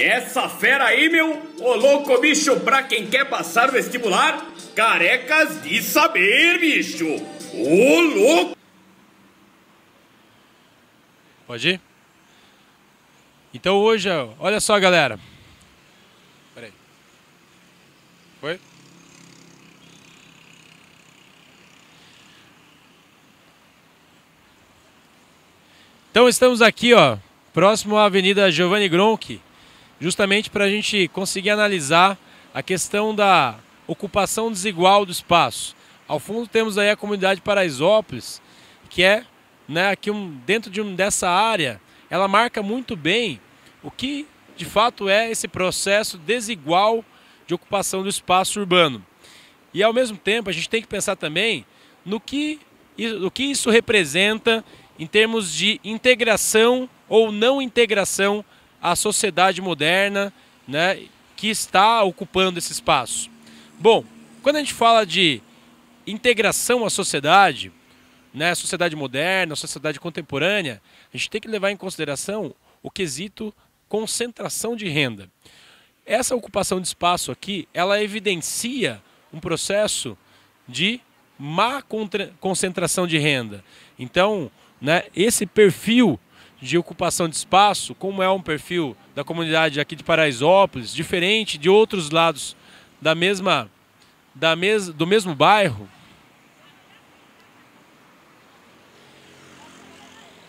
Essa fera aí, meu, ô louco, bicho, pra quem quer passar vestibular, carecas de saber, bicho. Ô louco. Pode ir? Então hoje, olha só, galera. Peraí. Foi? Então estamos aqui, ó, próximo à Avenida Giovanni Gronchi, justamente para a gente conseguir analisar a questão da ocupação desigual do espaço. Ao fundo temos aí a comunidade Paraisópolis, que é né, aqui um, dentro de um, dessa área, ela marca muito bem o que de fato é esse processo desigual de ocupação do espaço urbano. E ao mesmo tempo a gente tem que pensar também no que, no que isso representa em termos de integração ou não integração a sociedade moderna né, que está ocupando esse espaço. Bom, quando a gente fala de integração à sociedade, né, sociedade moderna, sociedade contemporânea, a gente tem que levar em consideração o quesito concentração de renda. Essa ocupação de espaço aqui, ela evidencia um processo de má concentração de renda. Então, né, esse perfil de ocupação de espaço, como é um perfil da comunidade aqui de Paraisópolis, diferente de outros lados da mesma, da mes, do mesmo bairro.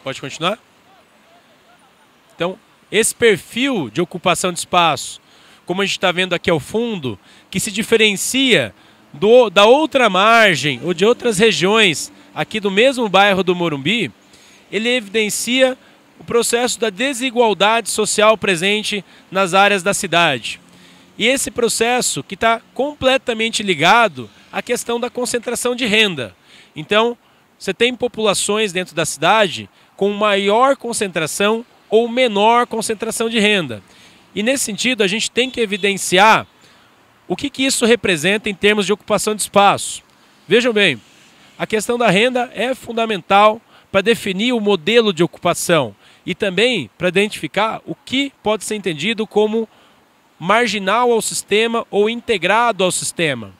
Pode continuar? Então, esse perfil de ocupação de espaço, como a gente está vendo aqui ao fundo, que se diferencia do, da outra margem ou de outras regiões aqui do mesmo bairro do Morumbi, ele evidencia o processo da desigualdade social presente nas áreas da cidade. E esse processo que está completamente ligado à questão da concentração de renda. Então, você tem populações dentro da cidade com maior concentração ou menor concentração de renda. E nesse sentido, a gente tem que evidenciar o que, que isso representa em termos de ocupação de espaço. Vejam bem, a questão da renda é fundamental para definir o modelo de ocupação e também para identificar o que pode ser entendido como marginal ao sistema ou integrado ao sistema.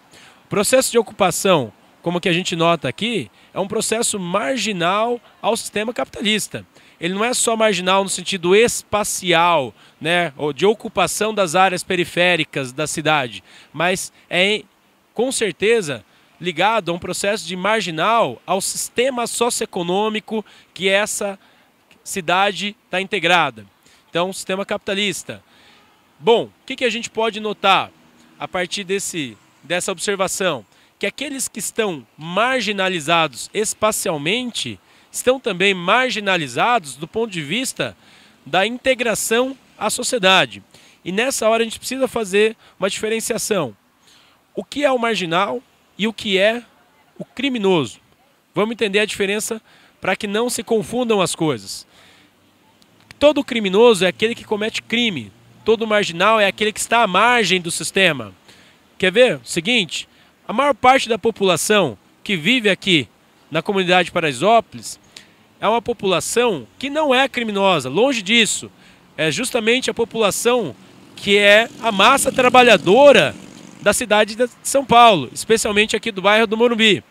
O processo de ocupação, como que a gente nota aqui, é um processo marginal ao sistema capitalista. Ele não é só marginal no sentido espacial, né, ou de ocupação das áreas periféricas da cidade, mas é com certeza ligado a um processo de marginal ao sistema socioeconômico que é essa cidade está integrada. Então, sistema capitalista. Bom, o que, que a gente pode notar a partir desse, dessa observação? Que aqueles que estão marginalizados espacialmente estão também marginalizados do ponto de vista da integração à sociedade. E nessa hora a gente precisa fazer uma diferenciação. O que é o marginal e o que é o criminoso? Vamos entender a diferença para que não se confundam as coisas. Todo criminoso é aquele que comete crime, todo marginal é aquele que está à margem do sistema. Quer ver? Seguinte, a maior parte da população que vive aqui na comunidade Paraisópolis é uma população que não é criminosa, longe disso. É justamente a população que é a massa trabalhadora da cidade de São Paulo, especialmente aqui do bairro do Morumbi.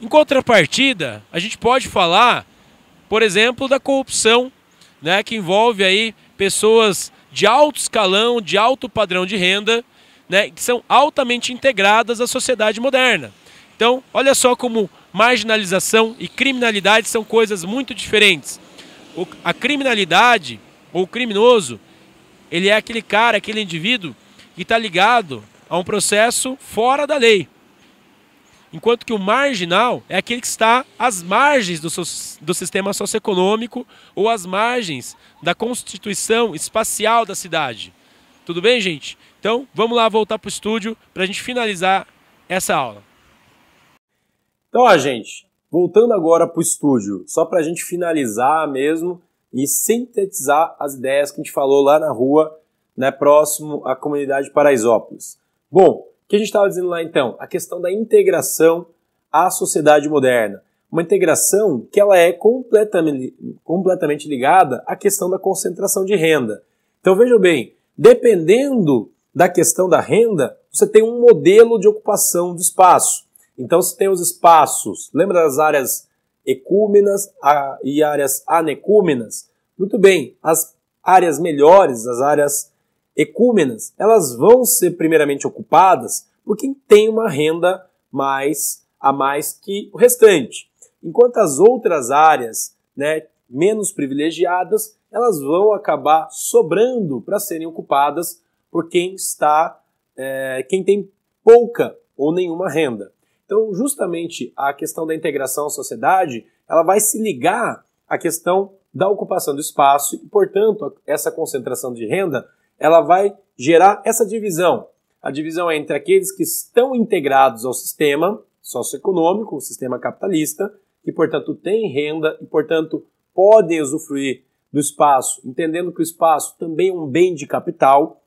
Em contrapartida, a gente pode falar, por exemplo, da corrupção, né, que envolve aí pessoas de alto escalão, de alto padrão de renda, né, que são altamente integradas à sociedade moderna. Então, olha só como marginalização e criminalidade são coisas muito diferentes. O, a criminalidade ou o criminoso, ele é aquele cara, aquele indivíduo que está ligado a um processo fora da lei enquanto que o marginal é aquele que está às margens do, so do sistema socioeconômico ou às margens da constituição espacial da cidade. Tudo bem, gente? Então, vamos lá voltar para o estúdio para a gente finalizar essa aula. Então, ó, gente, voltando agora para o estúdio, só para a gente finalizar mesmo e sintetizar as ideias que a gente falou lá na rua, né, próximo à comunidade Paraisópolis. Bom, o que a gente estava dizendo lá então? A questão da integração à sociedade moderna. Uma integração que ela é completamente, completamente ligada à questão da concentração de renda. Então vejam bem, dependendo da questão da renda, você tem um modelo de ocupação do espaço. Então você tem os espaços, lembra das áreas ecúmenas e áreas anecúmenas? Muito bem, as áreas melhores, as áreas ecúmenas, elas vão ser primeiramente ocupadas por quem tem uma renda mais a mais que o restante, enquanto as outras áreas, né, menos privilegiadas, elas vão acabar sobrando para serem ocupadas por quem está, é, quem tem pouca ou nenhuma renda. Então, justamente a questão da integração à sociedade, ela vai se ligar à questão da ocupação do espaço e, portanto, essa concentração de renda ela vai gerar essa divisão. A divisão é entre aqueles que estão integrados ao sistema socioeconômico, o sistema capitalista, que, portanto, tem renda e, portanto, podem usufruir do espaço, entendendo que o espaço também é um bem de capital,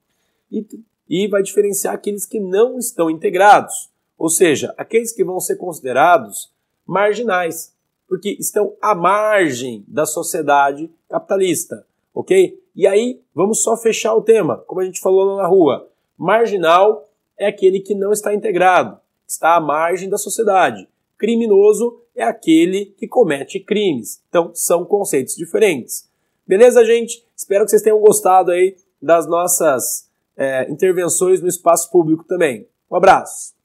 e, e vai diferenciar aqueles que não estão integrados, ou seja, aqueles que vão ser considerados marginais, porque estão à margem da sociedade capitalista ok? E aí, vamos só fechar o tema, como a gente falou lá na rua. Marginal é aquele que não está integrado, está à margem da sociedade. Criminoso é aquele que comete crimes. Então, são conceitos diferentes. Beleza, gente? Espero que vocês tenham gostado aí das nossas é, intervenções no espaço público também. Um abraço!